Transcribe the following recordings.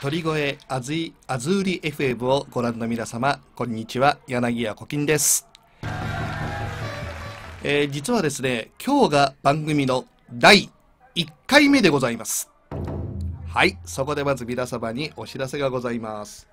鳥越あずいあずうり FM をご覧の皆様こんにちは柳家き金です、えー、実はですね今日が番組の第1回目でございますはいそこでまず皆様にお知らせがございます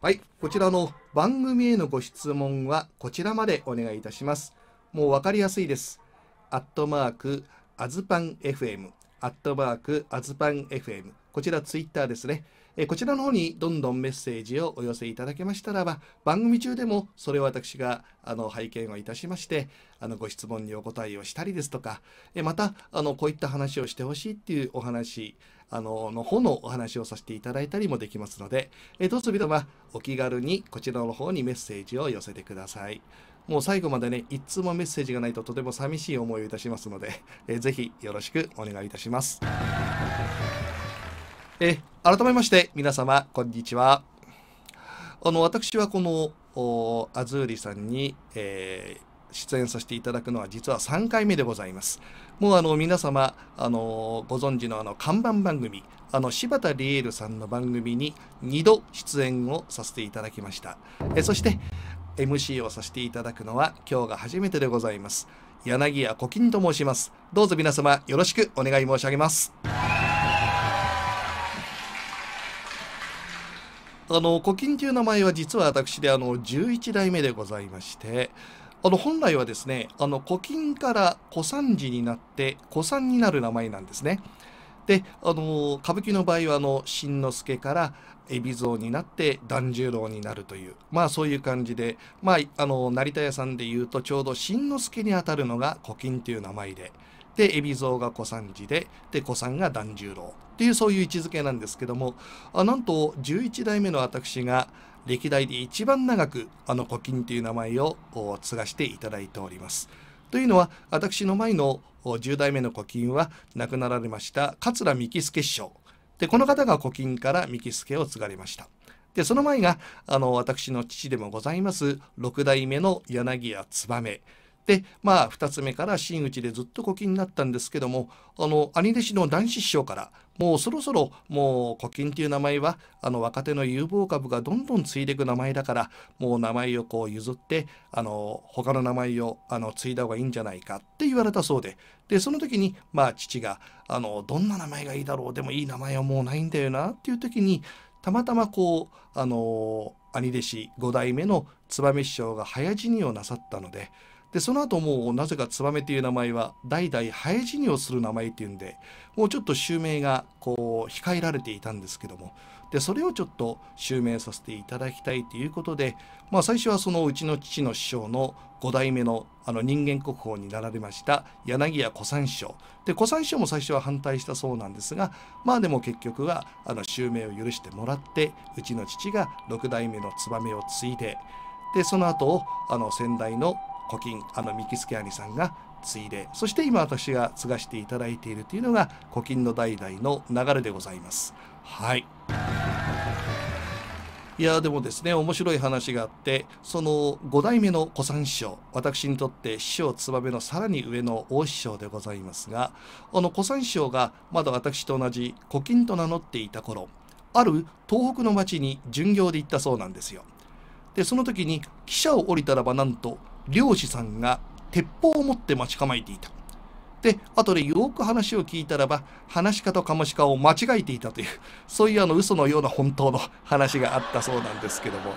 はいこちらの番組へのご質問はこちらまでお願いいたしますもうわかりやすいですアットマークアズパン FM アットマークアズパン FM こちらツイッターですねえこちらの方にどんどんメッセージをお寄せいただけましたらば番組中でもそれを私があの拝見をいたしましてあのご質問にお答えをしたりですとか、えまたあのこういった話をしてほしいっていうお話あのの方のお話をさせていただいたりもできますので、えどうぞ皆様お気軽にこちらの方にメッセージを寄せてください。もう最後までね、いつもメッセージがないととても寂しい思いをいたしますので、えぜひよろしくお願いいたします。え改めまして皆様こんにちはあの私はこのアズーリさんに、えー、出演させていただくのは実は3回目でございますもうあの皆様あのご存知のあの看板番組あの柴田リエールさんの番組に2度出演をさせていただきましたえそして MC をさせていただくのは今日が初めてでございます柳家古金と申しますどうぞ皆様よろしくお願い申し上げますあの古今中名前は実は私であの11代目でございましてあの本来はですねあの古今から古参寺になって古参になる名前なんですね。であの歌舞伎の場合はあの新之助から海老蔵になって團十郎になるというまあそういう感じで、まあ、あの成田屋さんでいうとちょうど新之助にあたるのが古今という名前で。で海老蔵が小三治でで小三が團十郎っていうそういう位置づけなんですけどもあなんと11代目の私が歴代で一番長くあの古今という名前を継がしていただいております。というのは私の前の10代目の古今は亡くなられました桂三木助師匠でこの方が古今から三木助を継がれました。でその前があの私の父でもございます6代目の柳家燕でまあ2つ目から真打ちでずっと古今になったんですけどもあの兄弟子の男子師匠からもうそろそろもう古今っていう名前はあの若手の有望株がどんどん継いでいく名前だからもう名前をこう譲ってあの他の名前をあの継いだ方がいいんじゃないかって言われたそうででその時にまあ父があのどんな名前がいいだろうでもいい名前はもうないんだよなっていう時にたまたまこうあの兄弟子5代目の燕師匠が早死にをなさったので。でその後もうなぜか燕メ」という名前は代々生え死にをする名前っていうんでもうちょっと襲名がこう控えられていたんですけどもでそれをちょっと襲名させていただきたいということで、まあ、最初はそのうちの父の師匠の五代目のあの人間国宝になられました柳家小三師匠で小三師匠も最初は反対したそうなんですがまあでも結局はあの襲名を許してもらってうちの父が六代目の燕を継いででその後あの先代の古今あの三木助兄さんが継いでそして今私が継がしていただいているというのが古今の代々の流れでございます。はいいやでもですね面白い話があってその5代目の古参師匠私にとって師匠燕のさらに上の大師匠でございますがあの古参師匠がまだ私と同じ古今と名乗っていた頃ある東北の町に巡業で行ったそうなんですよ。でその時に汽車を降りたらばなんと漁師さんが鉄砲を持って待ち構えていた。で、後でよく話を聞いたらば、話し家とカモシカを間違えていたという、そういうあの嘘のような本当の話があったそうなんですけども、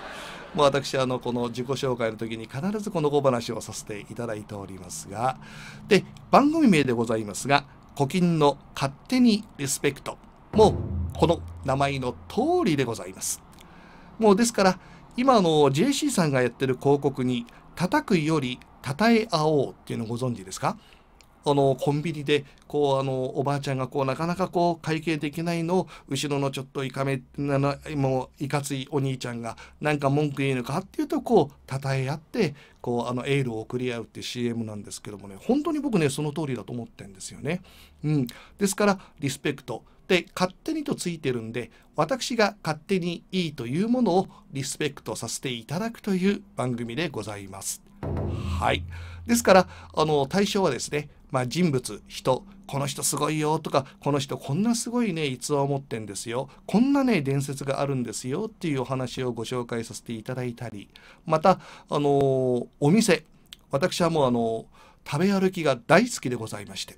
もう私、あの、この自己紹介の時に必ずこの小話をさせていただいておりますが、で、番組名でございますが、古今の勝手にリスペクト。もう、この名前の通りでございます。もうですから、今の JC さんがやってる広告に、叩くより叩え合おうっていうのご存知ですかあのコンビニでこうあのおばあちゃんがこうなかなかこう会計できないのを後ろのちょっといかめなもういかついお兄ちゃんがなんか文句言えるかっていうとこうたたえ合ってこうあのエールを送り合うっていう CM なんですけどもね本当に僕ねその通りだと思ってんですよね。うん、ですからリスペクトで勝手にとついてるんで私が勝手にいいというものをリスペクトさせていただくという番組でございます。はい。ですから、あの、対象はですね、まあ、人物、人、この人すごいよとか、この人こんなすごいね、逸話を持ってんですよ。こんなね、伝説があるんですよっていうお話をご紹介させていただいたり、また、あの、お店、私はもうあの、食べ歩きが大好きでございまして、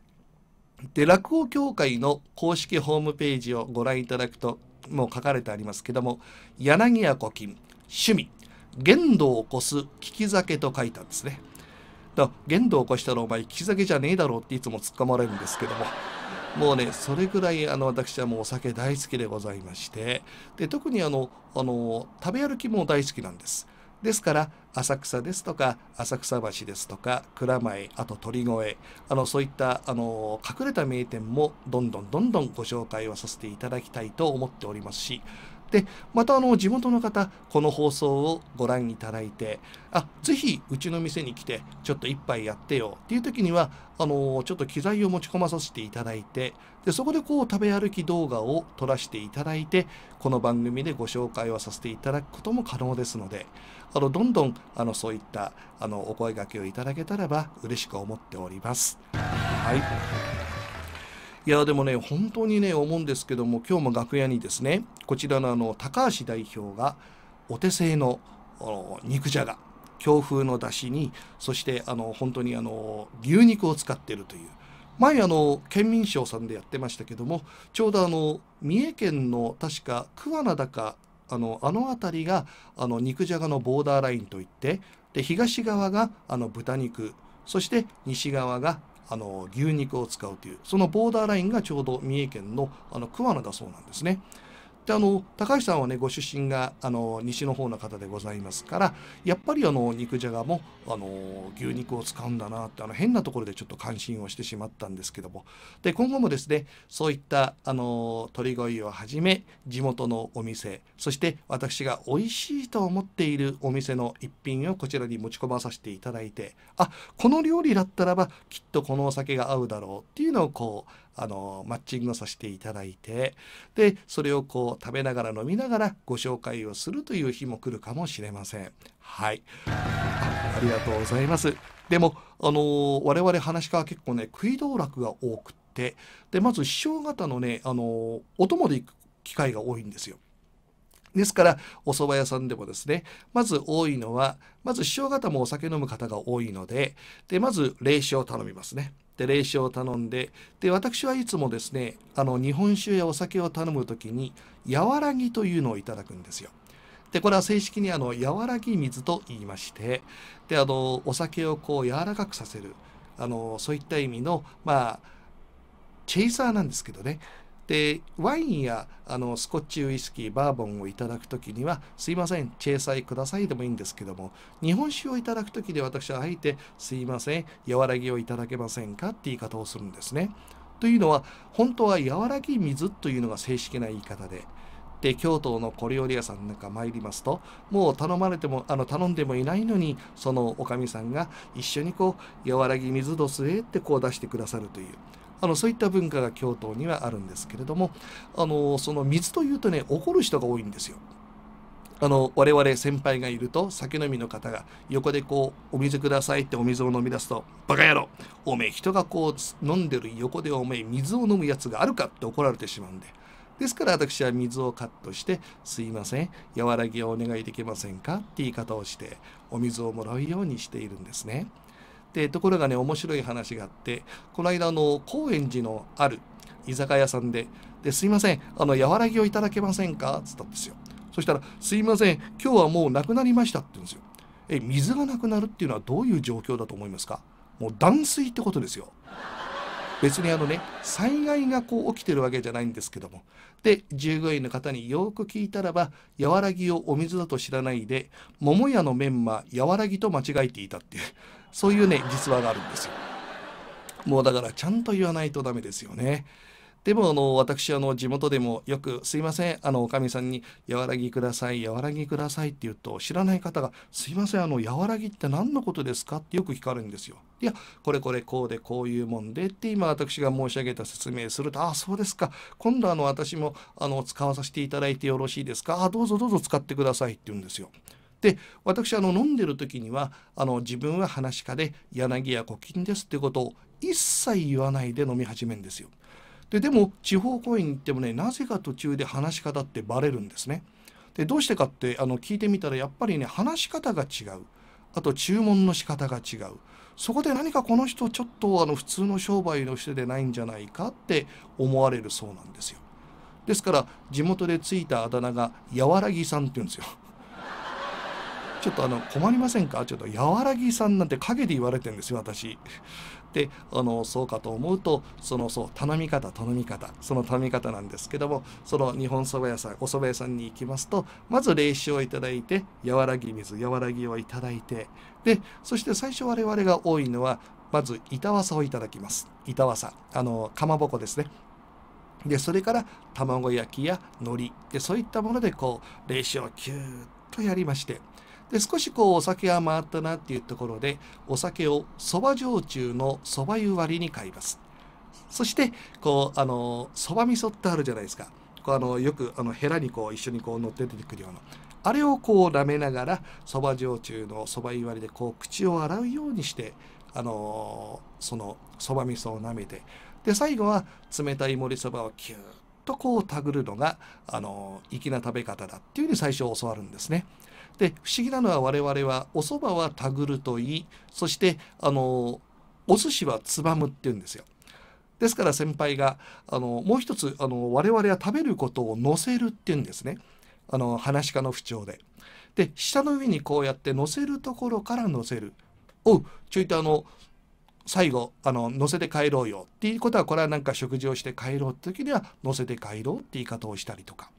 で落語協会の公式ホームページをご覧いただくともう書かれてありますけども「柳家古今趣味限度を越す聞き酒」と書いたんですね。だ限度を越したらお前聞き酒じゃねえだろうっていつも突っ込まれるんですけども。もうね、それぐらいあの私はもうお酒大好きでございまして、で特にあのあの食べ歩きも大好きなんです。ですから浅草ですとか浅草橋ですとか蔵前あと鳥越あのそういったあの隠れた名店もどんどんどんどんご紹介をさせていただきたいと思っておりますしでまたあの地元の方この放送をご覧いただいてあぜひうちの店に来てちょっと一杯やってよっていう時にはあのちょっと機材を持ち込まさせていただいてでそこでこう食べ歩き動画を撮らせていただいてこの番組でご紹介をさせていただくことも可能ですのであのどんどんあのそういったあのお声がけをいただけたらば嬉しく思っております。はいいやでもね本当にね思うんですけども今日も楽屋にですねこちらのあの高橋代表がお手製の肉じゃが強風のだしにそしてあの本当にあの牛肉を使ってるという前あの県民省さんでやってましたけどもちょうどあの三重県の確か桑名だかあのあの辺りがあの肉じゃがのボーダーラインといってで東側があの豚肉そして西側があの牛肉を使うというそのボーダーラインがちょうど三重県のあの桑名だそうなんですね。であの高橋さんはねご出身があの西の方の方でございますからやっぱりあの肉じゃがもあの牛肉を使うんだなってあの変なところでちょっと感心をしてしまったんですけどもで今後もですねそういったあの鳥鯉をはじめ地元のお店そして私が美味しいと思っているお店の一品をこちらに持ち込まさせていただいてあこの料理だったらばきっとこのお酒が合うだろうっていうのをこうあのマッチングさせていただいてでそれをこう食べながら飲みながらご紹介をするという日も来るかもしれません。はいありがとうございますでもあの我々話し家は結構ね食い道楽が多くってでまず師匠方のねあのお供で行く機会が多いんですよ。ですからお蕎麦屋さんでもですねまず多いのはまず師匠方もお酒飲む方が多いのででまず霊酒を頼みますね。で霊酒を頼んでで私はいつもですねあの日本酒やお酒を頼む時に和らぎというのをいただくんですよ。でこれは正式にあのわらぎ水と言いましてであのお酒をこう柔らかくさせるあのそういった意味のまあチェイサーなんですけどねでワインやあのスコッチウイスキーバーボンをいただく時には「すいませんチェーサイください」でもいいんですけども日本酒をいただく時で私はあえて「すいません和らぎをいただけませんか」って言い方をするんですね。というのは本当は和らぎ水というのが正式な言い方でで京都の小料理屋さんなんか参りますともう頼まれてもあの頼んでもいないのにそのおかみさんが一緒にこう「和らぎ水どすえ」ってこう出してくださるという。あのそういった文化が京都にはあるんですけれどもあのその水というとね怒る人が多いんですよ。あの我々先輩がいると酒飲みの方が横でこうお水くださいってお水を飲み出すと「バカ野郎おめえ人がこう飲んでる横でおめえ水を飲むやつがあるか」って怒られてしまうんでですから私は水をカットして「すいません和らぎをお願いできませんか?」って言い方をしてお水をもらうようにしているんですね。でところがね面白い話があってこの間の高円寺のある居酒屋さんで「ですいませんあの和らぎをいただけませんか?」っつったんですよそしたら「すいません今日はもうなくなりました」って言うんですよえ水がなくなるっていうのはどういう状況だと思いますかもう断水ってことですよ別にあのね災害がこう起きてるわけじゃないんですけどもで従業員の方によく聞いたらば和らぎをお水だと知らないで桃屋のメンマ和らぎと間違えていたっていうそういうね実話があるんですよもうだからちゃんと言わないとダメですよねでもあの私あの地元でもよく「すいませんあのおかみさんに和らぎください和らぎください」って言うと知らない方が「すいませんあの和らぎって何のことですか?」ってよく聞かれるんですよ。いやこれこれこうでこういうもんでって今私が申し上げた説明すると「ああそうですか今度あの私もあの使わさせていただいてよろしいですかあどうぞどうぞ使ってください」って言うんですよ。で私あの飲んでる時にはあの自分は話し家で柳や古今ですってことを一切言わないで飲み始めるんですよ。ででも地方公演行ってもねなぜか途中で話し方ってバレるんですね。でどうしてかってあの聞いてみたらやっぱりね話し方が違うあと注文の仕方が違うそこで何かこの人ちょっとあの普通の商売の人でないんじゃないかって思われるそうなんですよ。ですから地元でついたあだ名が「やわらぎさん」って言うんですよ。ちょっとあの困りませんかちょっと和らぎさんなんて陰で言われてんですよ私。であのそうかと思うとそのそう頼み方頼み方その頼み方なんですけどもその日本そば屋さんおそば屋さんに行きますとまず冷酒をいただいて和らぎ水和らぎをいただいてでそして最初我々が多いのはまず板わさをいただきます板わさあのかまぼこですねでそれから卵焼きや海苔でそういったものでこう冷酒をキューッとやりましてで少しこうお酒が回ったなっていうところでお酒をそば焼酎のそば湯割りに買いますそしてこうあのそば味噌ってあるじゃないですかこうあのよくあのヘラにこう一緒にこう乗って出てくるようなあれをこう舐めながらそば焼酎のそば湯割りでこう口を洗うようにしてあのそのそば味噌を舐めてで最後は冷たい盛りそばをキューッとこうたぐるのがあの粋な食べ方だっていうふうに最初教わるんですね。で不思議なのは我々はお蕎麦はたぐるといいそしてあのお寿司はつばむっていうんですよ。ですから先輩があのもう一つあの我々は食べることを乗せるっていうんですねあの話し家の不調で。で下の上にこうやって乗せるところから乗せる。おうちょいとあの最後あの乗せて帰ろうよっていうことはこれはなんか食事をして帰ろうって時には乗せて帰ろうって言い方をしたりとか。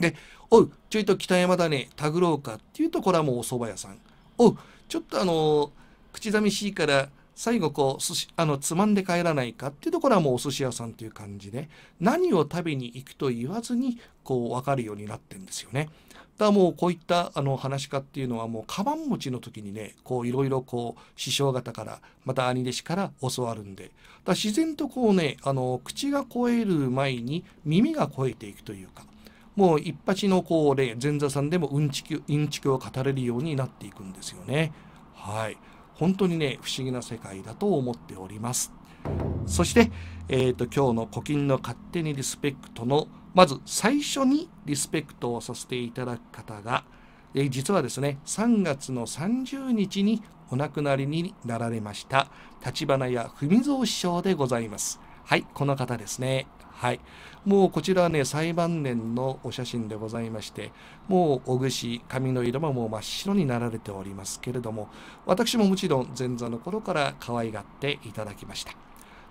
で、おう、ちょいと北山だね、たぐろうかっていうと、これはもうお蕎麦屋さん。おう、ちょっとあの口寂しいから、最後こう、寿司、あの、つまんで帰らないかっていうところはもうお寿司屋さんという感じで、何を食べに行くと言わずに、こう、わかるようになってんですよね。だからもうこういったあの話し家っていうのはもうカバン持ちの時にねこういろいろこう師匠方からまた兄弟子から教わるんでだ自然とこうねあの口が肥える前に耳が肥えていくというかもう一発のこう、前座さんでもうんちきインチキを語れるようになっていくんですよね。はい本当にね不思議な世界だと思っております。そして、えーと、今日の「古今の勝手にリスペクトの」まず最初にリスペクトをさせていただく方が、えー、実はですね3月の30日にお亡くなりになられました橘屋文蔵師匠でございます。はいこの方ですね。はい、もうこちらはね最晩年のお写真でございましてもうおぐし髪の色ももう真っ白になられておりますけれども私ももちろん前座の頃から可愛がっていただきました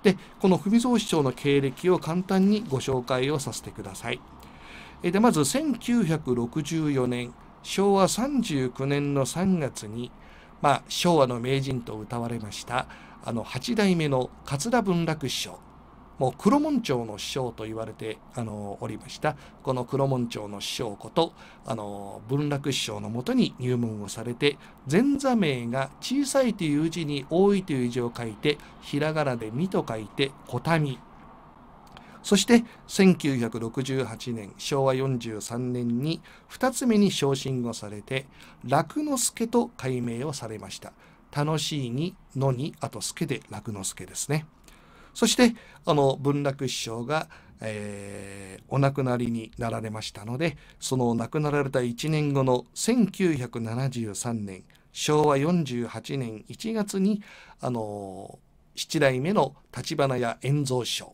でこの文蔵師匠の経歴を簡単にご紹介をさせてくださいでまず1964年昭和39年の3月に、まあ、昭和の名人と歌われましたあの8代目の桂文楽師匠もう黒門町の師匠と言われて、あのおりましたこの黒門町の師匠こと、あの文楽師匠のもとに入門をされて前座名が小さいという字に多いという字を書いてひらがなで「み」と書いて「こたみ」そして1968年昭和43年に2つ目に昇進をされて楽之助と改名をされました。楽しいに「の」にあと「助」で楽之助ですね。そしてあの文楽師匠が、えー、お亡くなりになられましたのでその亡くなられた1年後の1973年昭和48年1月にあの七代目の橘屋円蔵師匠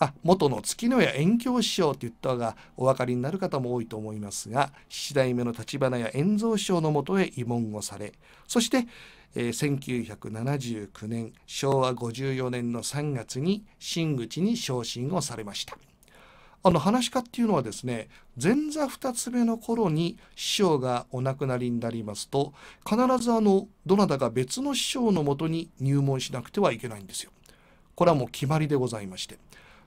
あ元の月の屋円鏡師匠って言ったがお分かりになる方も多いと思いますが七代目の橘屋円蔵師匠のもとへ慰問をされそして、えー、1979年昭和54年の3月に新口に昇進をされましたあの話し家っていうのはですね前座2つ目の頃に師匠がお亡くなりになりますと必ずあのどなたか別の師匠のもとに入門しなくてはいけないんですよこれはもう決まりでございまして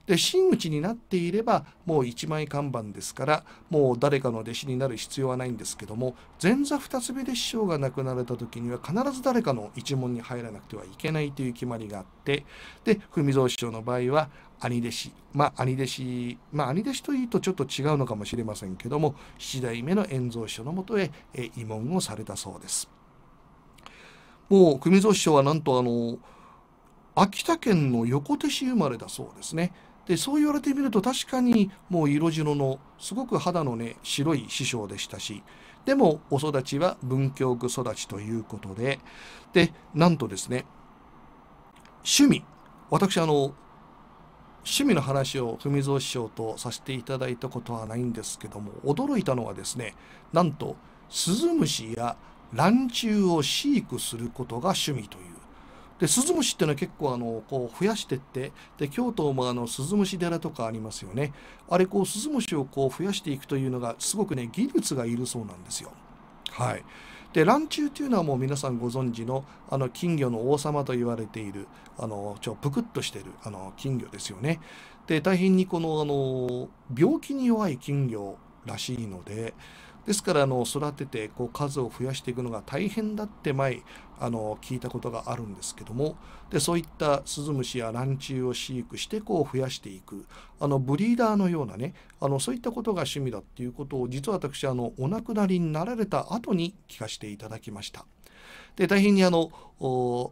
で真打ちになっていればもう一枚看板ですからもう誰かの弟子になる必要はないんですけども前座二つ目で師匠が亡くなられた時には必ず誰かの一門に入らなくてはいけないという決まりがあってで文蔵師匠の場合は兄弟子まあ兄弟子まあ兄弟子というとちょっと違うのかもしれませんけども七代目の円蔵師匠のもとへ慰問をされたそうです。もう組蔵師匠はなんとあの秋田県の横手市生まれだそうですね。でそう言われてみると確かにもう色白のすごく肌のね白い師匠でしたしでもお育ちは文京区育ちということででなんとですね趣味私あの趣味の話を文蔵師匠とさせていただいたことはないんですけども驚いたのはですねなんとスズムシやランチュウを飼育することが趣味というでスズムシっていうのは結構あのこう増やしてってで京都もあのスズムシ寺とかありますよねあれこうスズムシをこう増やしていくというのがすごくね技術がいるそうなんですよ。はい、で卵中というのはもう皆さんご存知のあの金魚の王様と言われているあのちょぷくっとしてるあの金魚ですよね。で大変にこのあの病気に弱い金魚らしいのでですからあの育ててこう数を増やしていくのが大変だって前あの聞いたことがあるんですけどもでそういったスズムシやランを飼育してこう増やしていくあのブリーダーのようなねあのそういったことが趣味だっていうことを実は私あのお亡くなりになられた後に聞かせていただきました。で大変にあの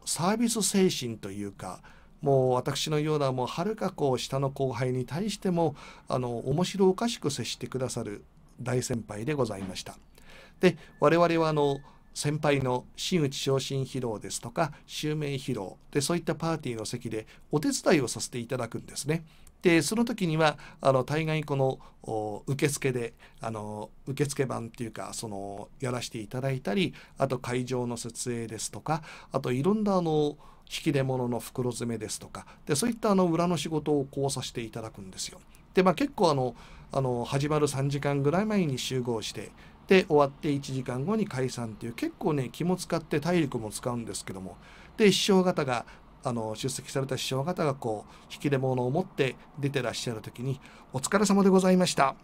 サービス精神というかもう私のようなもうはるかこう下の後輩に対してもあの面白おかしく接してくださる大先輩でございました。で我々はあの先輩の真打昇進披露ですとか襲名披露でそういったパーティーの席でお手伝いをさせていただくんですね。でその時にはあの大概この受付であの受付版っていうかそのやらせていただいたりあと会場の設営ですとかあといろんなあの引き出物の袋詰めですとかでそういったあの裏の仕事をこうさせていただくんですよ。でまあ結構あのあの始まる3時間ぐらい前に集合してで終わって1時間後に解散っていう結構ね気も使って体力も使うんですけどもで師匠方があの出席された師匠方がこう引き出物を持って出てらっしゃる時に「お疲れ様でございました」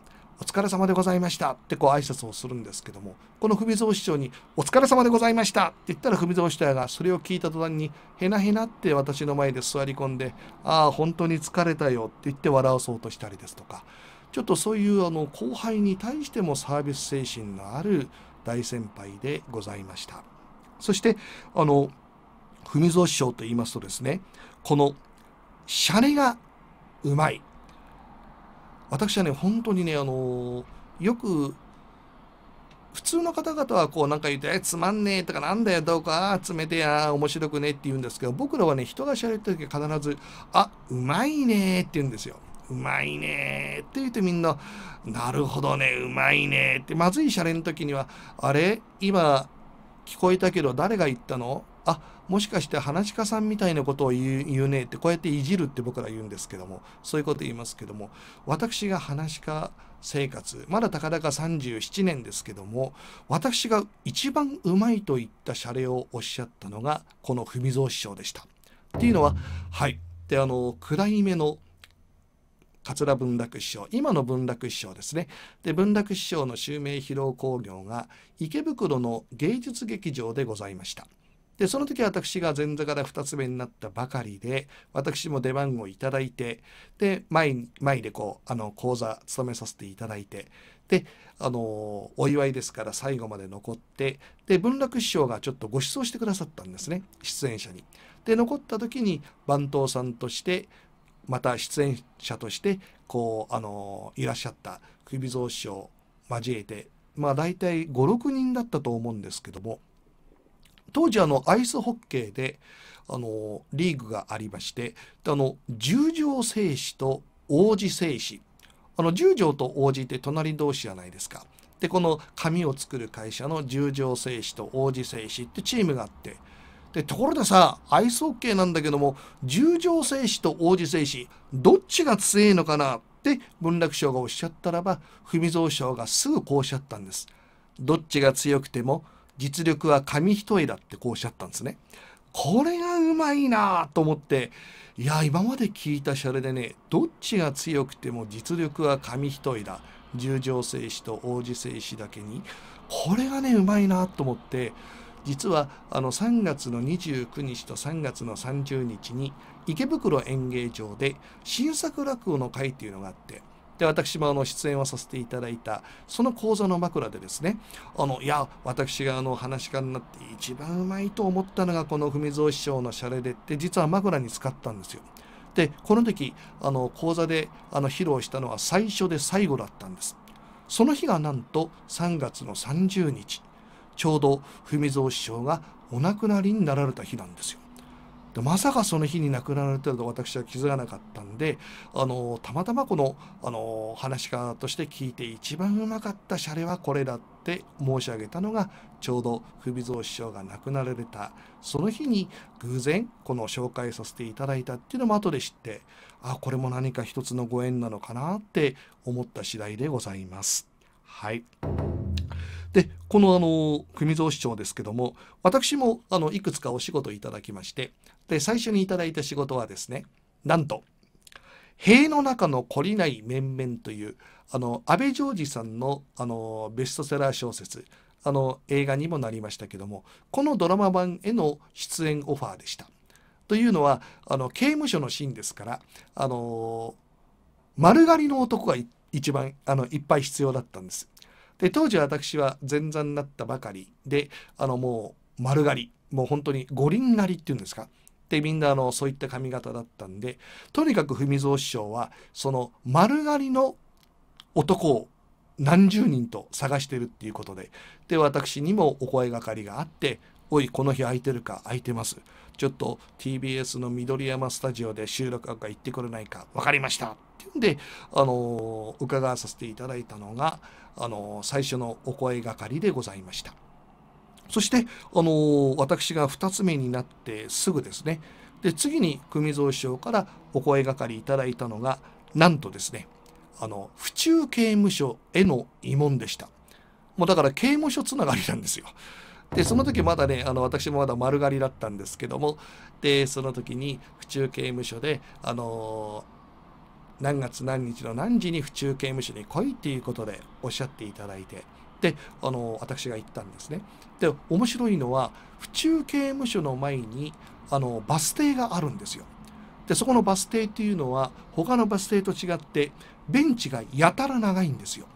お疲れ様でございましたってこう挨拶をするんですけども、この文蔵師匠にお疲れ様でございましたって言ったら文蔵師匠がそれを聞いた途端にへなへなって私の前で座り込んで、ああ、本当に疲れたよって言って笑わそうとしたりですとか、ちょっとそういうあの後輩に対してもサービス精神のある大先輩でございましたそしてあの文蔵師匠と言いますとですねこのシャレがうまい私はね本当にねあのよく普通の方々はこうなんか言って、え、つまんねえとかなんだよ、どうか、冷てや、面白くねって言うんですけど、僕らはね、人がしれってる時必ず、あ、うまいねって言うんですよ。うまいねって言ってみんな、なるほどね、うまいねって、まずいシャレの時には、あれ今、聞こえたけど誰が言ったのあもしかして話家さんみたいなことを言う言うねってこうやっていじるって僕ら言うんですけどもそういうこと言いますけども私が話家生活まだたかだか37年ですけども私が一番うまいと言ったシャレをおっしゃったのがこの文蔵師匠でした。っていうのははいであの暗い目の桂文楽師匠今の文楽師匠ですねで文楽師匠の襲名披露興行が池袋の芸術劇場でございましたでその時私が前座から2つ目になったばかりで私も出番をいただいてで前前でこうあの講座務めさせていただいてであのお祝いですから最後まで残ってで文楽師匠がちょっとご馳走してくださったんですね出演者に。で残った時に番頭さんとしてまた出演者としてこうあのいらっしゃった首蔵師匠交えてまあ大体56人だったと思うんですけども当時あのアイスホッケーであのリーグがありましてあの十条製紙と王子製紙あの十条と王子って隣同士じゃないですか。でこの紙を作る会社の十条製紙と王子製紙ってチームがあってでところでさアイスッケーなんだけども十条製子と王子製子どっちが強いのかなって文楽賞がおっしゃったらば文蔵賞がすぐこうおっしゃったんです。どっちが強くても実力は紙一重だってこうおっしゃったんですね。これがうまいなと思っていや今まで聞いたシャレでねどっちが強くても実力は紙一重だ十条製子と王子製子だけにこれがねうまいなと思って実はあの3月の29日と3月の30日に池袋演芸場で新作落語の会というのがあってで私もあの出演をさせていただいたその講座の枕でですねあのいや私があの話し家になって一番うまいと思ったのがこの文蔵師匠のシャレでって実は枕に使ったんですよ。でこの時あの講座であの披露したのは最初で最後だったんです。その日がなんと3月の30日。ちょうど文蔵師匠がお亡くなりになられた日なんですよ。でまさかその日に亡くなられてると私は気づかなかったんであのたまたまこのあの話し家として聞いて一番うまかったシャレはこれだって申し上げたのがちょうど文蔵師匠が亡くなられたその日に偶然この紹介させていただいたっていうのも後で知ってあこれも何か一つのご縁なのかなって思った次第でございます。はいでこのあの組蔵市長ですけども私もあのいくつかお仕事いただきましてで最初にいただいた仕事はですねなんと「塀の中の懲りない面々」というあの安倍常ョさんのあのベストセラー小説あの映画にもなりましたけどもこのドラマ版への出演オファーでした。というのはあの刑務所のシーンですからあの丸刈りの男が一番あのいっぱい必要だったんです。で当時私は前座になったばかりであのもう丸刈りもう本当に五輪刈りっていうんですかでみんなあのそういった髪型だったんでとにかく文蔵師匠はその丸刈りの男を何十人と探してるっていうことでで私にもお声がかりがあって「おいこの日空いてるか空いてます」ちょっと TBS の緑山スタジオで収録が行ってくれないか分かりましたっていうんで、あの伺わさせていただいたのがあの最初のお声がかりでございましたそしてあの私が2つ目になってすぐですねで次に組蔵師匠からお声がかりいただいたのがなんとですねあの府中刑務所への慰問でしたもうだから刑務所つながりなんですよでその時まだねあの私もまだ丸刈りだったんですけどもでその時に府中刑務所であのー何月何日の何時に府中刑務所に来いっていうことでおっしゃっていただいてであの私が行ったんですね。で面白いのは府中刑務所の前にあのバス停があるんですよ。でそこのバス停っていうのは他のバス停と違ってベンチがやたら長いんですよ。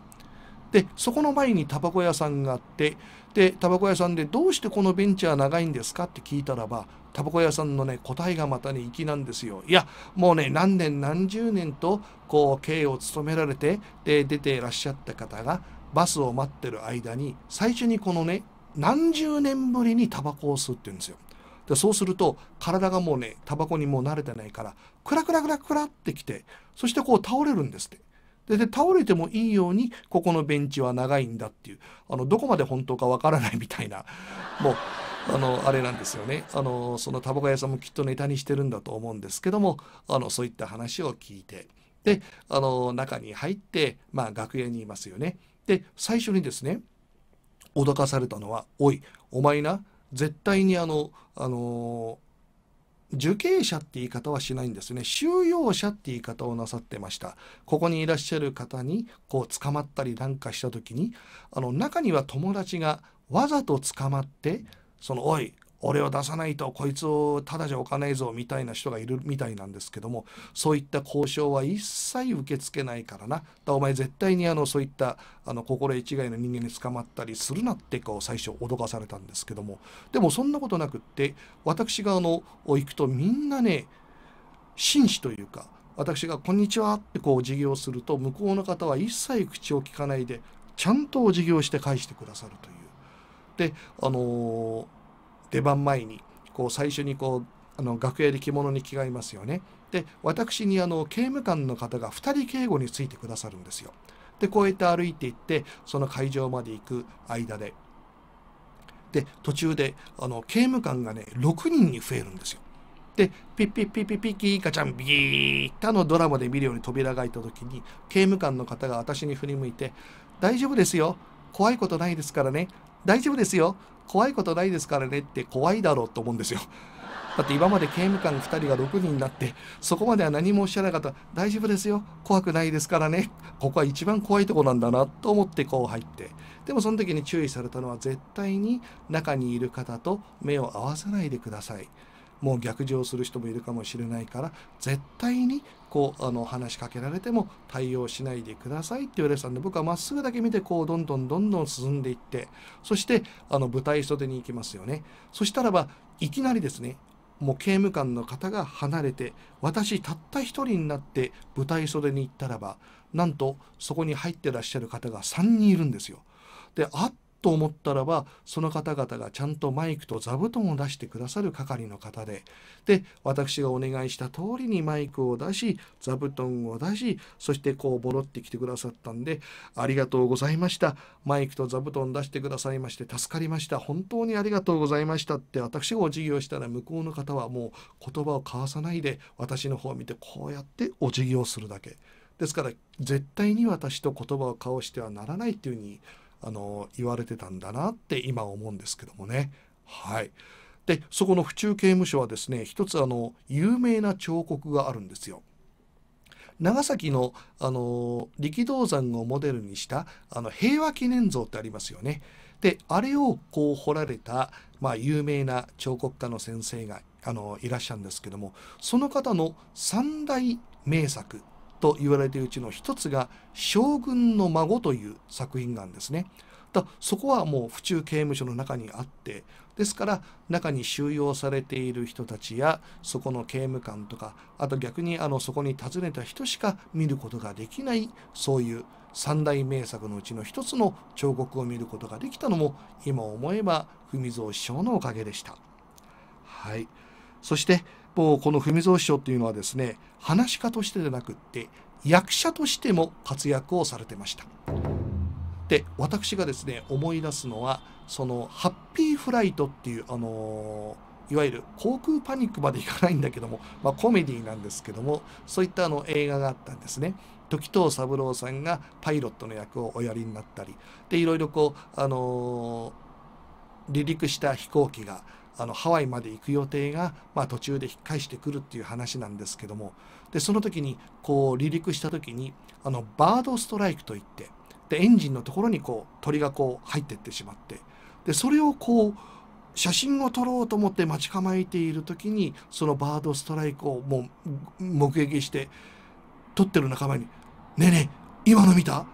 でそこの前にタバコ屋さんがあってでタバコ屋さんで「どうしてこのベンチは長いんですか?」って聞いたらばタバコ屋さんのね答えがまたね粋なんですよいやもうね何年何十年とこう経営を務められてで出ていらっしゃった方がバスを待ってる間に最初にこのね何十年ぶりにタバコを吸ってるんですよでそうすると体がもうねタバコにもう慣れてないからクラクラクラクラってきてそしてこう倒れるんですってでで倒れてもいいようにここのベンチは長いんだっていうあのどこまで本当かわからないみたいなもうあのあれなんですよねあのそのタバコ屋さんもきっとネタにしてるんだと思うんですけどもあのそういった話を聞いてであの中に入って、まあ、楽屋にいますよねで最初にですね脅かされたのは「おいお前な絶対にあの、あの受刑者って言い方はしないんですね収容者って言い方をなさってましたここにいらっしゃる方にこう捕まったりなんかした時にあの中には友達がわざと捕まってその「おい俺を出さないとこいつをただじゃ置かないぞみたいな人がいるみたいなんですけどもそういった交渉は一切受け付けないからなだお前絶対にあのそういったあの心得違いの人間に捕まったりするなってこう最初脅かされたんですけどもでもそんなことなくって私があの行くとみんなね紳士というか私が「こんにちは」ってこう授業すると向こうの方は一切口を聞かないでちゃんとお辞儀をして返してくださるという。で、あのー、出番前にこう最初にこうあの楽屋で着物に着替えますよね。で私にあの刑務官の方が2人警護についてくださるんですよ。でこうやって歩いていってその会場まで行く間でで途中であの刑務官がね6人に増えるんですよ。でピッピッピッピッピッキーカちゃんビーッとあのドラマで見るように扉が開いた時に刑務官の方が私に振り向いて「大丈夫ですよ怖いことないですからね大丈夫ですよ怖いことないですからねって怖いだろうと思うんですよだって今まで刑務官2人が6人になってそこまでは何もおっしゃらなかった大丈夫ですよ怖くないですからねここは一番怖いとこなんだなと思ってこう入ってでもその時に注意されたのは絶対に中にいる方と目を合わせないでくださいもう逆上する人もいるかもしれないから絶対にこうあの話しかけられても対応しないでくださいって言われてたんで僕はまっすぐだけ見てこうどんどんどんどん進んでいってそしてあの舞台袖に行きますよねそしたらばいきなりですねもう刑務官の方が離れて私たった一人になって舞台袖に行ったらばなんとそこに入ってらっしゃる方が3人いるんですよ。であっと思ったらばその方々がちゃんとマイクと座布団を出してくださる係の方でで私がお願いした通りにマイクを出し座布団を出しそしてこうロってきてくださったんでありがとうございましたマイクと座布団出してくださいまして助かりました本当にありがとうございましたって私がお辞儀をしたら向こうの方はもう言葉を交わさないで私の方を見てこうやってお辞儀をするだけですから絶対に私と言葉を交わしてはならないっていうふうにあの言われてたんだなって今思うんですけどもね。はい、でそこの府中刑務所はですね一つあの有名な彫刻があるんですよ。長崎のあの力道山をモデルにしたあの平和記念像ってありますよね。であれをこう彫られた、まあ、有名な彫刻家の先生があのいらっしゃるんですけどもその方の三大名作と言われているうちの一つが「将軍の孫」という作品なんですね。だそこはもう府中刑務所の中にあってですから中に収容されている人たちやそこの刑務官とかあと逆にあのそこに訪ねた人しか見ることができないそういう三大名作のうちの一つの彫刻を見ることができたのも今思えば文蔵師匠のおかげでした。はい、そして方この文蔵師匠っていうのはですね話し家としてじゃなくって役者としても活躍をされてましたで私がですね思い出すのはそのハッピーフライトっていうあのいわゆる航空パニックまでいかないんだけども、まあ、コメディなんですけどもそういったあの映画があったんですね時任三郎さんがパイロットの役をおやりになったりでいろいろこうあのー、離陸した飛行機があのハワイまで行く予定が、まあ、途中で引っ返してくるっていう話なんですけどもでその時にこう離陸した時にあのバードストライクといってでエンジンのところにこう鳥がこう入っていってしまってでそれをこう写真を撮ろうと思って待ち構えている時にそのバードストライクをもう目撃して撮ってる仲間に「ねえねえ今の見た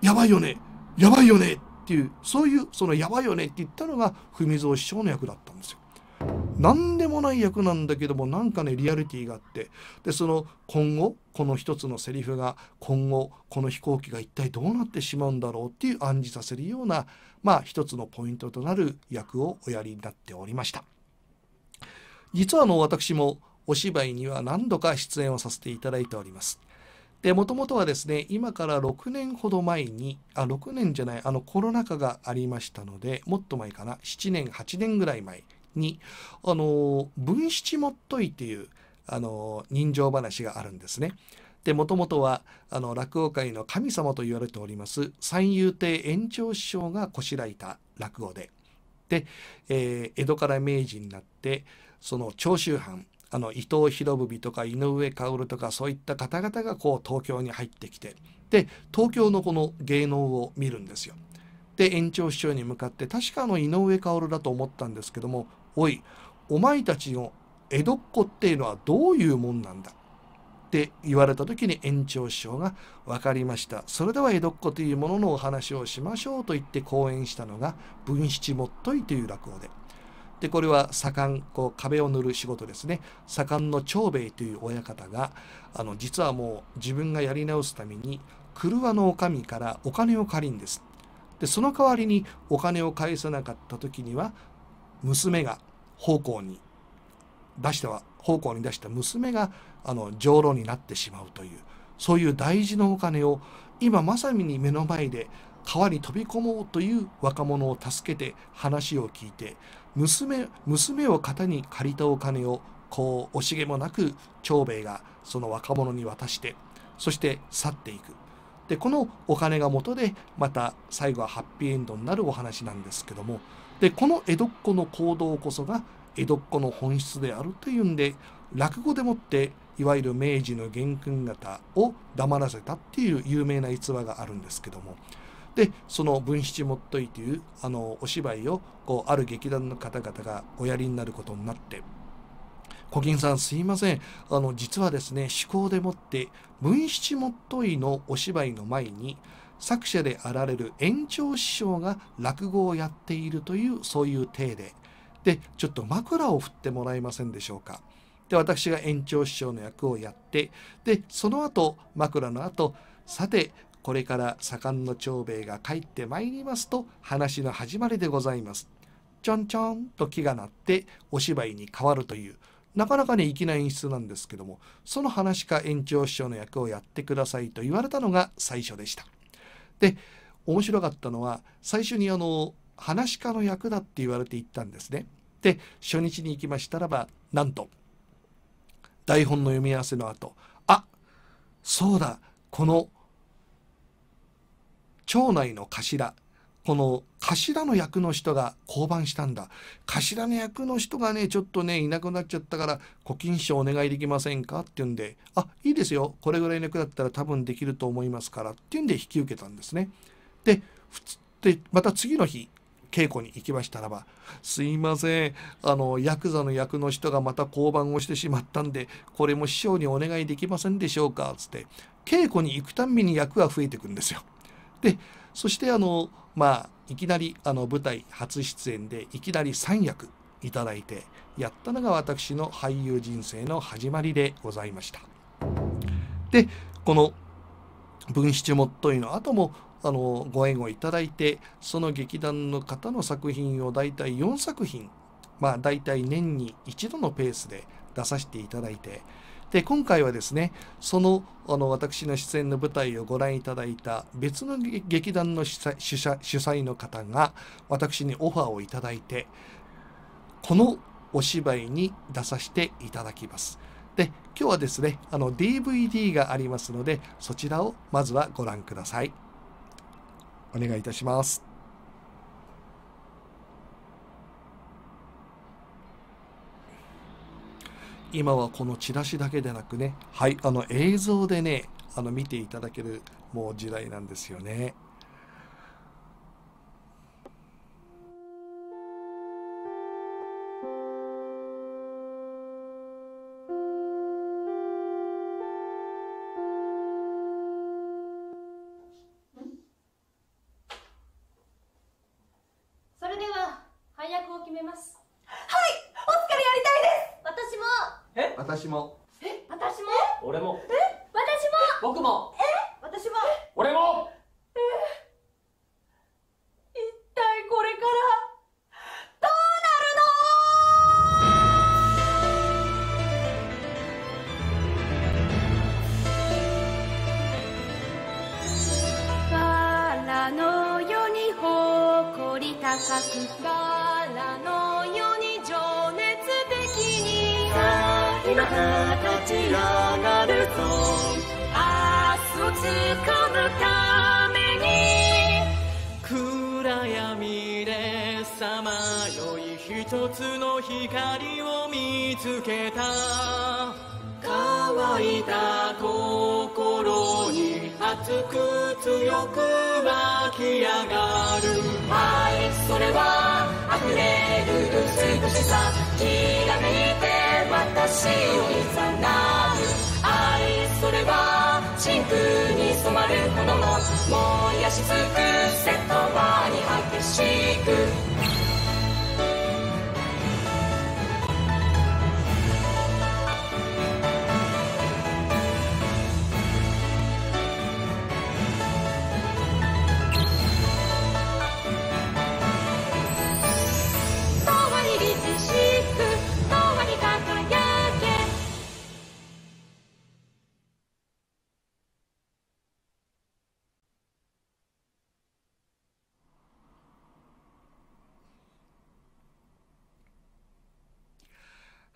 やばいよねやばいよね」っていうそういうその「やばいよね」って言ったのが文蔵師匠の役だったんですよ。何でもない役なんだけどもなんかねリアリティがあってでその今後この一つのセリフが今後この飛行機が一体どうなってしまうんだろうっていう暗示させるようなまあ一つのポイントとなる役をおやりになっておりました。実はあの私もお芝居には何度か出演をさせていただいております。で、もともとはですね、今から6年ほど前に、あ、6年じゃない、あのコロナ禍がありましたので、もっと前かな、7年、8年ぐらい前に、あの、文七もっといっていう、あの、人情話があるんですね。で、もともとは、あの、落語界の神様と言われております、三遊亭延長師匠がこしらえた落語で、で、えー、江戸から明治になって、その長州藩、あの伊藤博文とか井上薫とかそういった方々がこう東京に入ってきてで東京のこの芸能を見るんですよ。で延長師匠に向かって確かの井上薫だと思ったんですけどもおい、お前たちの江戸っ子っていうのはどういうもんなんだって言われた時に園長師匠が分かりました。それでは江戸っ子というもののお話をしましょうと言って講演したのが文七もっといという落語で。で、これは左官、こう壁を塗る仕事ですね。左官の長兵衛という親方が、あの、実はもう自分がやり直すために、車の女将からお金を借りんです。で、その代わりにお金を返さなかった時には、娘が奉公に出しては奉公に出した娘があの上路になってしまうというそういう大事なお金を今まさに目の前で川に飛び込もうという若者を助けて話を聞いて娘娘を肩に借りたお金をこう惜しげもなく長兵衛がその若者に渡してそして去っていくでこのお金が元でまた最後はハッピーエンドになるお話なんですけどもでこの江戸っ子の行動こそが江戸っ子の本質であるというんで落語でもっていわゆる明治の元勲型を黙らせたっていう有名な逸話があるんですけどもでその「文七もっとい」というあのお芝居をこうある劇団の方々がおやりになることになって「小今さんすいませんあの実はですね思考でもって文七もっといのお芝居の前に「作者であられる園長師匠が落語をやっているというそういう体ででちょっと枕を振ってもらえませんでしょうかで私が園長師匠の役をやってでその後枕の後さてこれから左官の長兵衛が帰ってまいりますと話の始まりでございますちょんちょんと木が鳴ってお芝居に変わるというなかなかね粋な演出なんですけどもその話か園長師匠の役をやってくださいと言われたのが最初でした。で面白かったのは最初にあの話し家の役だって言われて行ったんですね。で初日に行きましたらばなんと台本の読み合わせの後あそうだこの町内の頭この頭の役の人が降板したんだ頭の役の人がねちょっとねいなくなっちゃったから古今書お願いできませんかって言うんであいいですよこれぐらいの役だったら多分できると思いますからって言うんで引き受けたんですねででまた次の日稽古に行きましたらば「すいませんあのヤクザの役の人がまた降板をしてしまったんでこれも師匠にお願いできませんでしょうか」つって稽古に行くたんびに役が増えてくんですよ。でそしてあのまあいきなりあの舞台初出演でいきなり3役いただいてやったのが私の俳優人生の始まりでございましたでこの文七もっといの後もあのご縁をいただいてその劇団の方の作品を大体4作品まあ大体年に一度のペースで出させていただいてで今回はですねそのあの私の出演の舞台をご覧いただいた別の劇団の主催の方が私にオファーをいただいてこのお芝居に出させていただきます。で今日はですねあの DVD がありますのでそちらをまずはご覧ください。お願いいたします。今はこのチラシだけでなくね、はい、あの映像でね、あの見ていただけるもう時代なんですよね。高バラのよに情熱的にさあ今立ち上がると」「明日をつかむために暗闇でさまよいひとつの光を見つけた乾いた心に熱く強く湧き上がる愛それは溢れる美しさきらめいて私をいざなう愛それは真空に染まるものの燃やし尽くせとわに激しく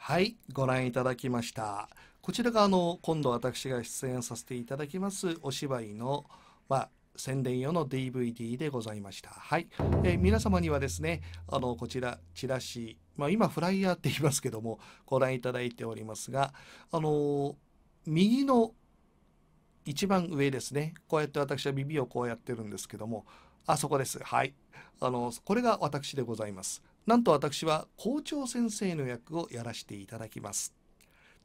はいご覧いただきましたこちらがあの今度私が出演させていただきますお芝居の、まあ、宣伝用の DVD でございました。はい、えー、皆様にはですね、あのこちらチラシ、まあ、今フライヤーって言いますけども、ご覧いただいておりますが、あのー、右の一番上ですね。こうやって私は耳をこうやってるんですけども、あそこです。はい。あのー、これが私でございます。なんと私は校長先生の役をやらせていただきます。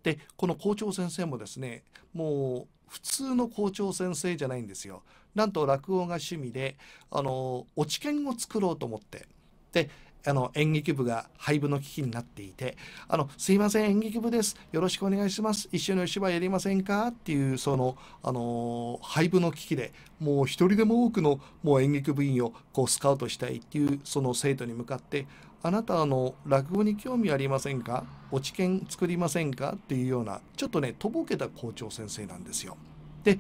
でこの校長先生もですねもう普通の校長先生じゃないんですよ。なんと落語が趣味であの落研を作ろうと思ってであの演劇部が廃部の危機になっていて「あのすいません演劇部ですよろしくお願いします一緒にお芝居やりませんか?」っていうその、あの廃部の危機でもう一人でも多くのもう演劇部員をこうスカウトしたいっていうその生徒に向かって「あなたの落語に興味ありませんかお知見作りませんかっていうようなちょっとねとぼけた校長先生なんですよ。で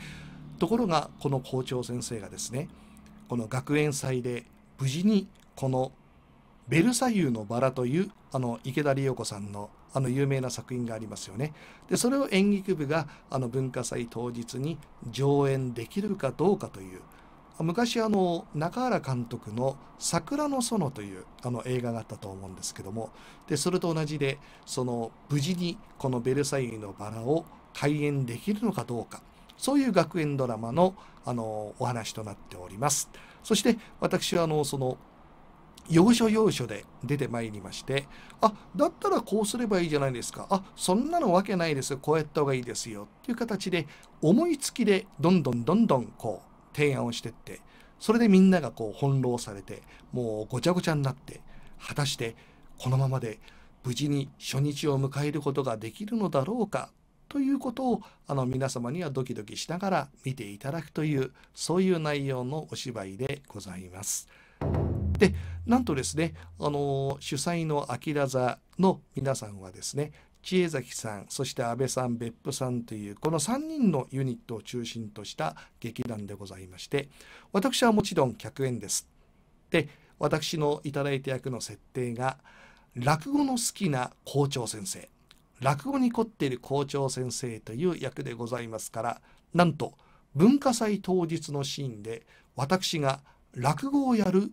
ところがこの校長先生がですねこの学園祭で無事にこの「ベルサイユのバラ」というあの池田理代子さんのあの有名な作品がありますよね。でそれを演劇部があの文化祭当日に上演できるかどうかという昔あの中原監督の「桜の園」というあの映画があったと思うんですけどもでそれと同じでその無事にこの「ベルサイユのバラ」を開演できるのかどうかそういう学園ドラマのあのお話となっておりますそして私はあのその要所要所で出てまいりまして、あ、だったらこうすればいいじゃないですか。あ、そんなのわけないですよ。こうやった方がいいですよ。っていう形で、思いつきでどんどんどんどんこう、提案をしてってそれでみんながこう翻弄されてもうごちゃごちゃになって果たしてこのままで無事に初日を迎えることができるのだろうかということをあの皆様にはドキドキしながら見ていただくというそういう内容のお芝居でございます。でなんとですねあの主催の「あきら座」の皆さんはですね千恵崎さんそして安倍さん別府さんというこの3人のユニットを中心とした劇団でございまして私はもちろん客演です。で私のいただいた役の設定が落語の好きな校長先生落語に凝っている校長先生という役でございますからなんと文化祭当日のシーンで私が落語をやる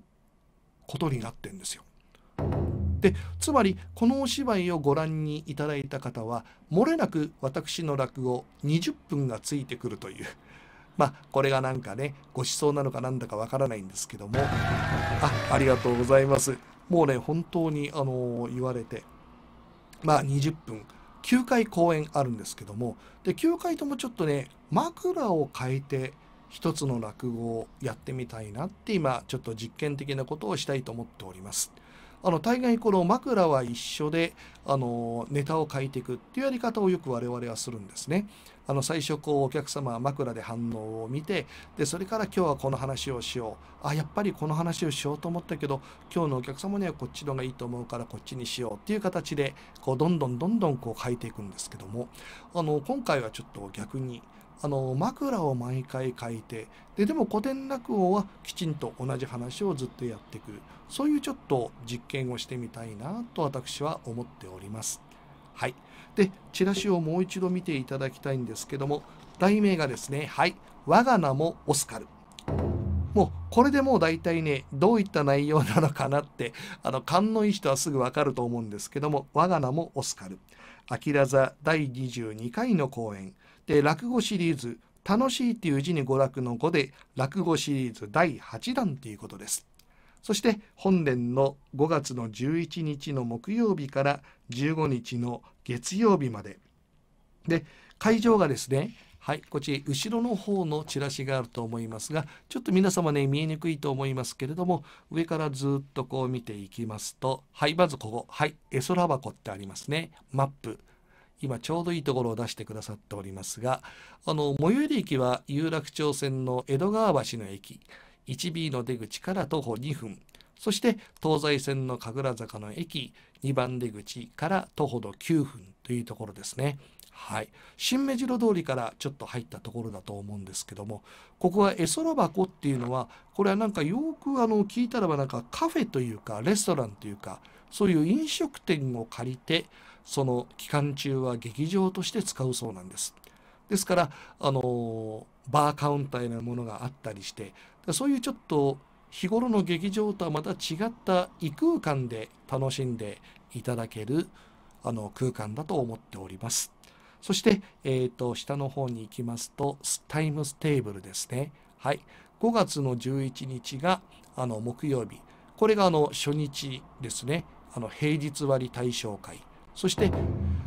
ことになってんですよ。でつまりこのお芝居をご覧にいただいた方はもれなく私の落語20分がついてくるというまあこれがなんかねご馳走なのかなんだかわからないんですけどもあありがとうございますもうね本当にあの言われてまあ20分9回公演あるんですけどもで9回ともちょっとね枕を変えて一つの落語をやってみたいなって今ちょっと実験的なことをしたいと思っております。あの大概この枕は一緒であのネタを書いていくっていうやり方をよく我々はするんですね。あの最初こうお客様は枕で反応を見てでそれから今日はこの話をしようあやっぱりこの話をしようと思ったけど今日のお客様にはこっちのがいいと思うからこっちにしようっていう形でこうどんどんどんどんこう書いていくんですけどもあの今回はちょっと逆にあの枕を毎回書いてででも古典落語はきちんと同じ話をずっとやってくるそういうちょっと実験をしてみたいなと私は思っております。はい、でチラシをもう一度見ていただきたいんですけども題名がですね「はい我が名もオスカル」。もうこれでもう大体ねどういった内容なのかなってあの勘のいい人はすぐわかると思うんですけども我が名もオスカル。秋田座第22回の公演落語シリーズ「楽しい」っていう字に娯楽の語で落語シリーズ第8弾ということです。そして本年の5月の11日の木曜日から15日の月曜日まで。で会場がですねはい、こっち後ろの方のチラシがあると思いますがちょっと皆様ね見えにくいと思いますけれども上からずっとこう見ていきますとはいまずここはい絵空箱ってありますねマップ今ちょうどいいところを出してくださっておりますがあの最寄り駅は有楽町線の江戸川橋の駅 1B の出口から徒歩2分そして東西線の神楽坂の駅2番出口から徒歩の9分というところですね。はい、新目白通りからちょっと入ったところだと思うんですけどもここは絵空箱っていうのはこれはなんかよくあの聞いたらばなんかカフェというかレストランというかそういう飲食店を借りてその期間中は劇場として使うそうなんです。ですから、あのバーカウンターようなものがあったりしてそういうちょっと日頃の劇場とはまた違った異空間で楽しんでいただけるあの空間だと思っております。そして、えーと下の方に行きますとタイムステーブルですね。はい、5月の11日があの木曜日これがあの初日ですねあの平日割対象会そして、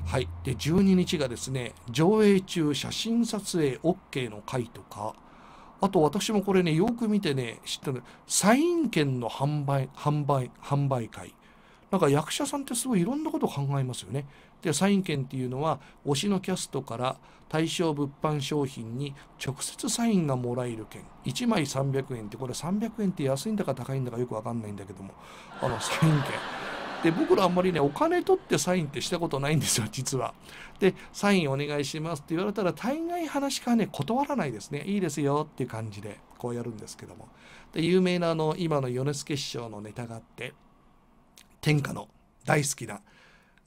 はい、で12日がですね上映中写真撮影 OK の回とかあと私もこれねよく見てね知ったのサイン券の販売販売販売会なんか役者さんってすごいいろんなことを考えますよね。でサイン券っていうのは推しのキャストから対象物販商品に直接サインがもらえる券1枚300円ってこれ300円って安いんだか高いんだかよく分かんないんだけどもあのサイン券で僕らあんまりねお金取ってサインってしたことないんですよ実は。でサインお願いしますって言われたら大概話からね断らないですねいいですよっていう感じでこうやるんですけどもで有名なあの今の米助師匠のネタがあって天下の大好きな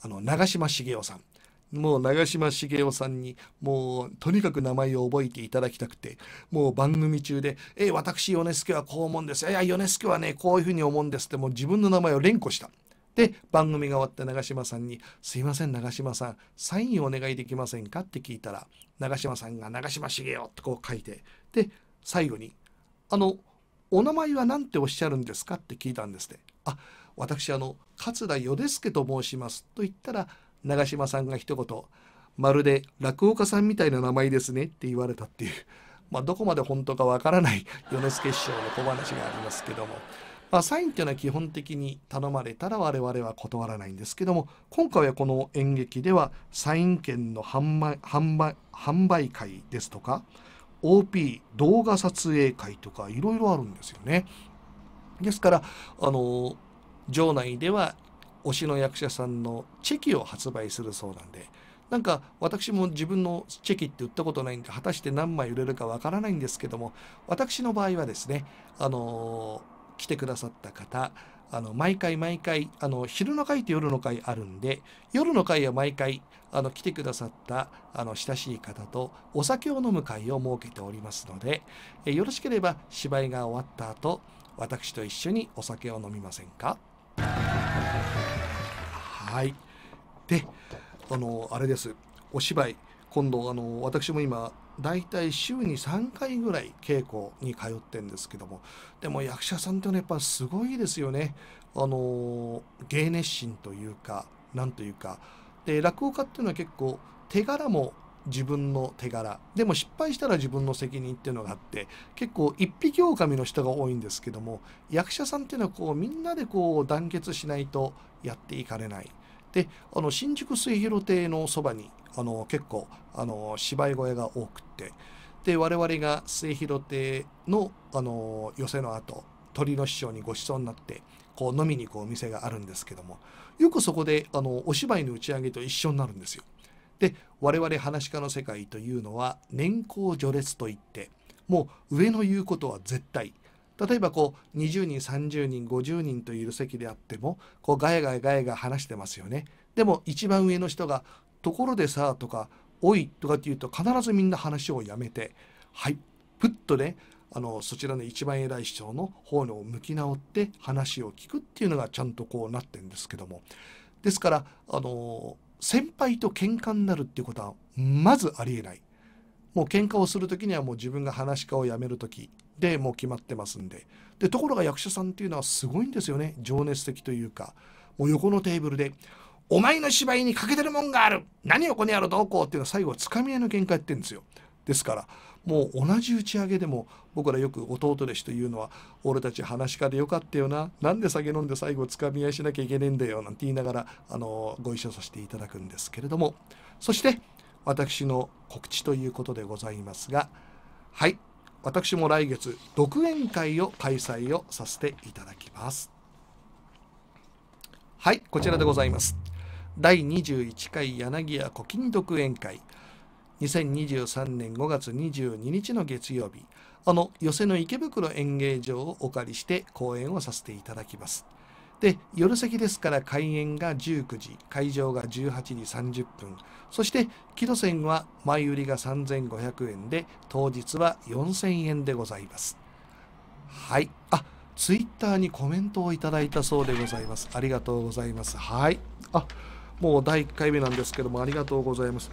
あの長嶋茂雄さんもう長嶋茂雄さんにもうとにかく名前を覚えていただきたくてもう番組中で「え私米助はこう思うんです」「いや米助はねこういうふうに思うんです」ってもう自分の名前を連呼した。で番組が終わって長嶋さんに「すいません長嶋さんサインお願いできませんか?」って聞いたら長嶋さんが「長嶋茂雄」ってこう書いてで最後に「あのお名前は何ておっしゃるんですか?」って聞いたんですって「あ私あの桂淀助と申します」と言ったら長嶋さんが一言「まるで落語家さんみたいな名前ですね」って言われたっていう。まあ、どこまで本当かわからない米助師匠の小話がありますけどもまあ、サインというのは基本的に頼まれたら我々は断らないんですけども今回はこの演劇ではサイン券の販売販売販売会ですとか OP 動画撮影会とかいろいろあるんですよね。ですからあの場内では推しの役者さんのチェキを発売するそうなんでなんか私も自分のチェキって売ったことないんで果たして何枚売れるかわからないんですけども私の場合はですねあのー来てくださった方あの毎回毎回あの昼の会と夜の会あるんで夜の会は毎回あの来てくださったあの親しい方とお酒を飲む会を設けておりますのでえよろしければ芝居が終わった後私と一緒にお酒を飲みませんかはいであのあれですお芝居今度あの私も今大体週に3回ぐらい稽古に通ってんですけどもでも役者さんっていうのはやっぱすごいですよねあの芸熱心というかなんというかで落語家っていうのは結構手柄も自分の手柄でも失敗したら自分の責任っていうのがあって結構一匹狼の人が多いんですけども役者さんっていうのはこうみんなでこう団結しないとやっていかれないであの新宿末広亭のそばにあの結構あの芝居声が多くてで我々が末広亭のあの寄席の後鳥の師匠にご馳走になってこう飲みに行くお店があるんですけどもよくそこであのお芝居の打ち上げと一緒になるんですよ。で我々話し家の世界というのは年功序列といってもう上の言うことは絶対例えばこう20人30人50人という席であってもこうガヤガヤガヤが話してますよねでも一番上の人がところでさとかおいとかって言うと必ずみんな話をやめてはいふっとねあのそちらの一番偉い長の方の向き直って話を聞くっていうのがちゃんとこうなってるんですけどもですからあの先輩と喧嘩になるっていうことはまずありえないもう喧嘩をする時にはもう自分が話し家をやめる時でもう決まってますんででところが役者さんっていうのはすごいんですよね情熱的というかもう横のテーブルでお前の芝居に欠けてるもんがある何をこの野郎どうこうっていうのは最後はつかみ合いの喧嘩やってるんですよ。ですからもう同じ打ち上げでも僕らよく弟弟子というのは「俺たち話し家でよかったよななんで酒飲んで最後つかみ合いしなきゃいけねえんだよ」なんて言いながらあのご一緒させていただくんですけれどもそして私の告知ということでございますがはい私も来月独演会を開催をさせていただきます。はいこちらでございます。第21回柳家古今独演会2023年5月22日の月曜日あの寄席の池袋演芸場をお借りして公演をさせていただきますで夜席ですから開演が19時会場が18時30分そして木戸線は前売りが3500円で当日は4000円でございますはいあツイッターにコメントをいただいたそうでございますありがとうございますはいあもう第1回目なんですけどもありがとうございます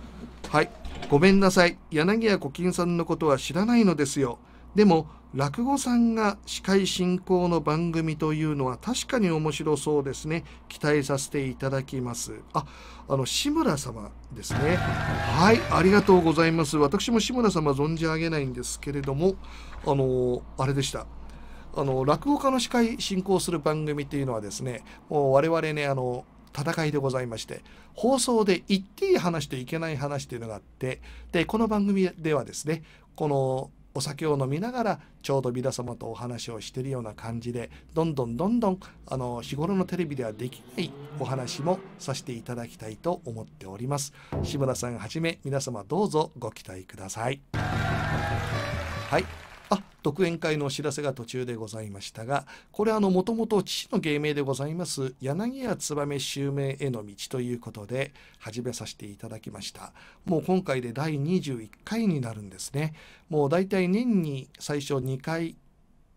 はいごめんなさい柳家古金さんのことは知らないのですよでも落語さんが司会進行の番組というのは確かに面白そうですね期待させていただきますああの志村様ですねはいありがとうございます私も志村様存じ上げないんですけれどもあのあれでしたあの落語家の司会進行する番組っていうのはですねもう我々ねあの戦いでございまして放送で言っていい話といけない話というのがあってでこの番組ではですねこのお酒を飲みながらちょうど皆様とお話をしているような感じでどんどんどんどんあの日頃のテレビではできないお話もさせていただきたいと思っております志村さんはじめ皆様どうぞご期待くださいはいあ独演会のお知らせが途中でございましたがこれはあのもともと父の芸名でございます柳家燕襲名への道ということで始めさせていただきましたもう今回で第21回になるんですねもうだいたい年に最初2回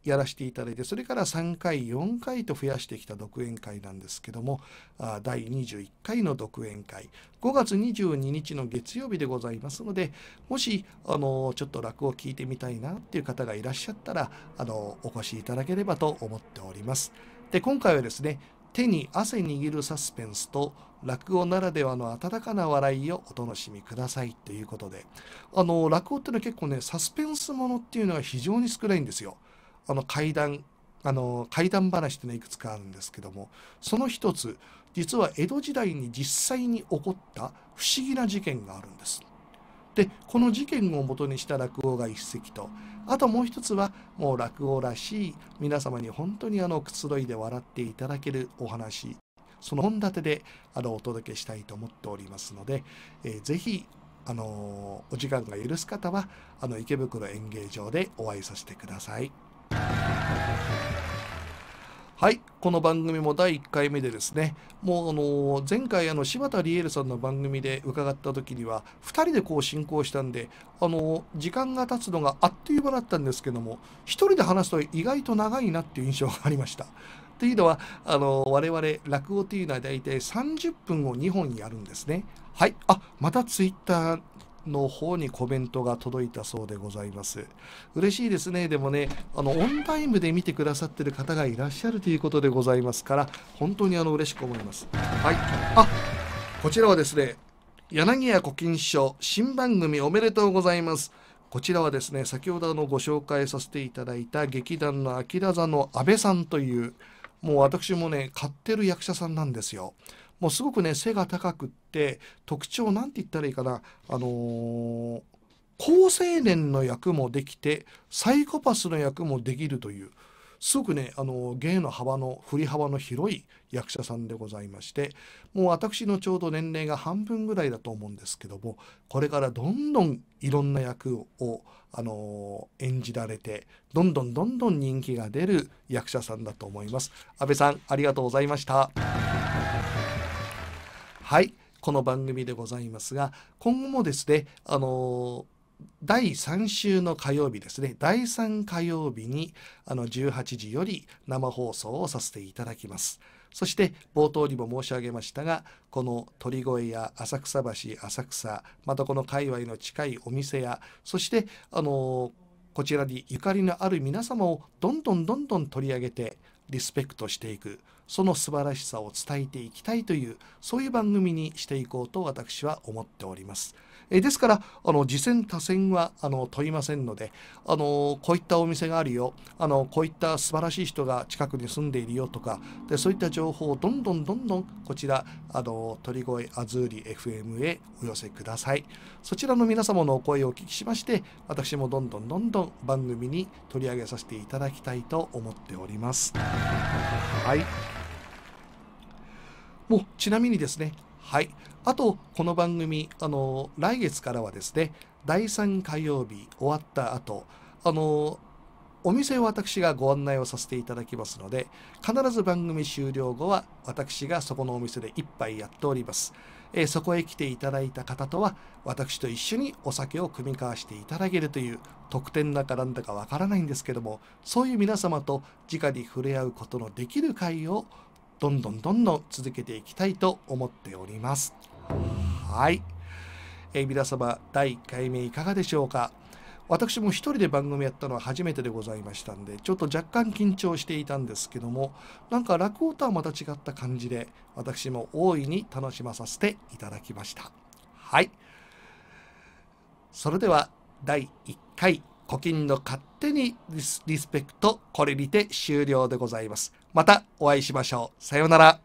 やらせていただいてそれから3回4回と増やしてきた独演会なんですけども第21回の独演会5月22日の月曜日でございますのでもしあのちょっと落語を聞いてみたいなっていう方がいらっしゃったらあのお越しいただければと思っております。で今回はですね手に汗握るサスペンスと落語ならではの温かな笑いをお楽しみくださいということであの落語っていうのは結構ねサスペンスものっていうのは非常に少ないんですよ。あの怪談あの怪談話っていうのはいくつかあるんですけどもその一つ実は江戸時代に実際に起こった不思議な事件があるんです。でこの事件をもとにした落語が一席とあともう一つはもう落語らしい皆様に本当にあのくつろいで笑っていただけるお話その本立てであのお届けしたいと思っておりますので、えー、ぜひあのお時間が許す方はあの池袋演芸場でお会いさせてください。はいこの番組も第1回目でですねもうあの前回あの柴田理恵さんの番組で伺った時には2人でこう進行したんであの時間が経つのがあっという間だったんですけども1人で話すと意外と長いなっていう印象がありました。というのはあの我々落語というのは大体30分を2本やるんですね。はいあまたツイッターの方にコメントが届いたそうでございます嬉しいですねでもねあのオンタイムで見てくださってる方がいらっしゃるということでございますから本当にあの嬉しく思いますはいあこちらはですね柳家古今書新番組おめでとうございますこちらはですね先ほどのご紹介させていただいた劇団の秋田座の阿部さんというもう私もね買ってる役者さんなんですよもうすごくね背が高くっって特徴なんて言ったらいいかなあのー、高青年の役もできてサイコパスの役もできるというすごくねあの芸の幅の振り幅の広い役者さんでございましてもう私のちょうど年齢が半分ぐらいだと思うんですけどもこれからどんどんいろんな役を、あのー、演じられてどんどんどんどん人気が出る役者さんだと思います。安倍さんありがとうございました。はいこの番組でございますが、今後もですね、あの第3週の火曜日ですね、第3火曜日にあの18時より生放送をさせていただきます。そして冒頭にも申し上げましたが、この鳥越や浅草橋、浅草、またこの界隈の近いお店や、そしてあのこちらにゆかりのある皆様をどんどんどんどん取り上げてリスペクトしていくその素晴らしさを伝えていきたいというそういう番組にしていこうと私は思っております。えですからあの次戦多戦はあの問いませんのであのこういったお店があるよあのこういった素晴らしい人が近くに住んでいるよとかでそういった情報をどんどんどんどんこちらあの鳥越アズーリ FM へお寄せくださいそちらの皆様のお声をお聞きしまして私もどんどんどんどん番組に取り上げさせていただきたいと思っておりますはいもうちなみにですね、はい。あと、この番組、あの、来月からはですね、第3火曜日終わった後、あの、お店を私がご案内をさせていただきますので、必ず番組終了後は私がそこのお店で一杯やっております。えー、そこへ来ていただいた方とは、私と一緒にお酒を組み交わしていただけるという特典だかなんだかわからないんですけども、そういう皆様と直に触れ合うことのできる会をどんどんどんどん続けていきたいと思っております。はい。えー、皆様、第1回目いかがでしょうか私も一人で番組やったのは初めてでございましたんで、ちょっと若干緊張していたんですけども、なんか落語とはまた違った感じで、私も大いに楽しまさせていただきました。はい。それでは、第1回、古今の勝手にリスペクト、これにて終了でございます。またお会いしましょう。さようなら。